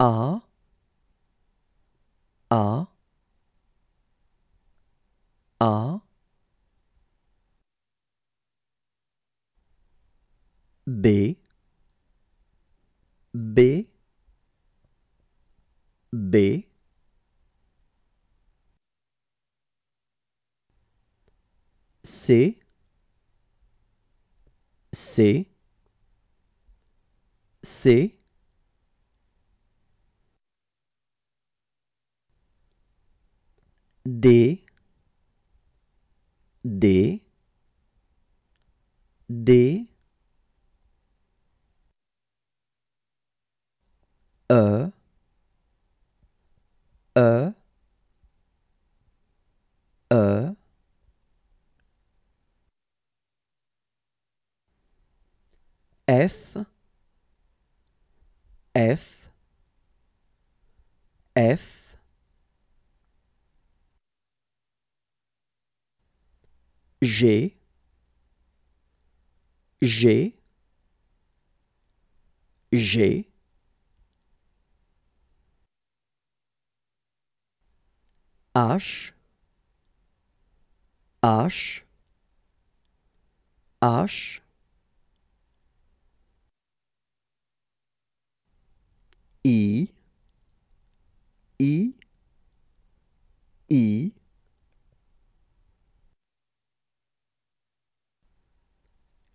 A A A B B B C C C D D D E E E F F G G G H H H I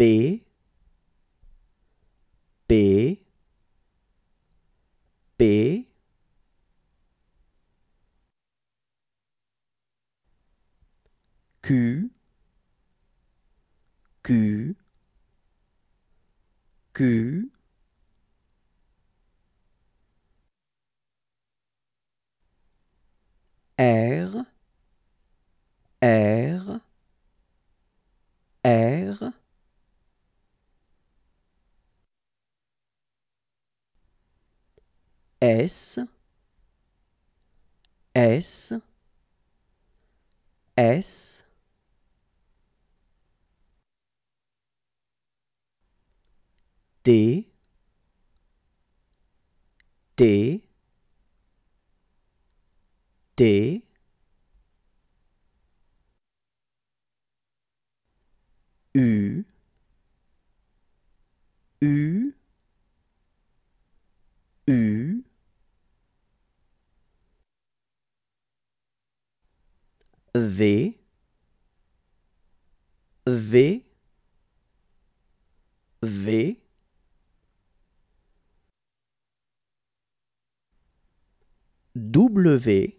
B B B Q Q Q R R S, S, S, D, D, D, V V V W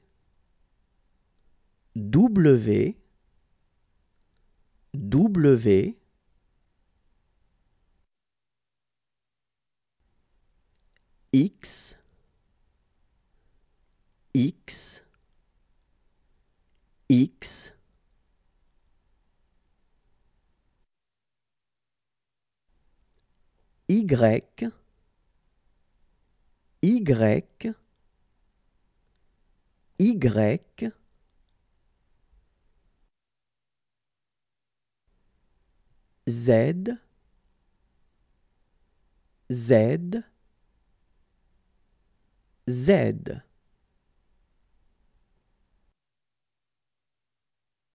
W W X X X Y Y Y Z Z Z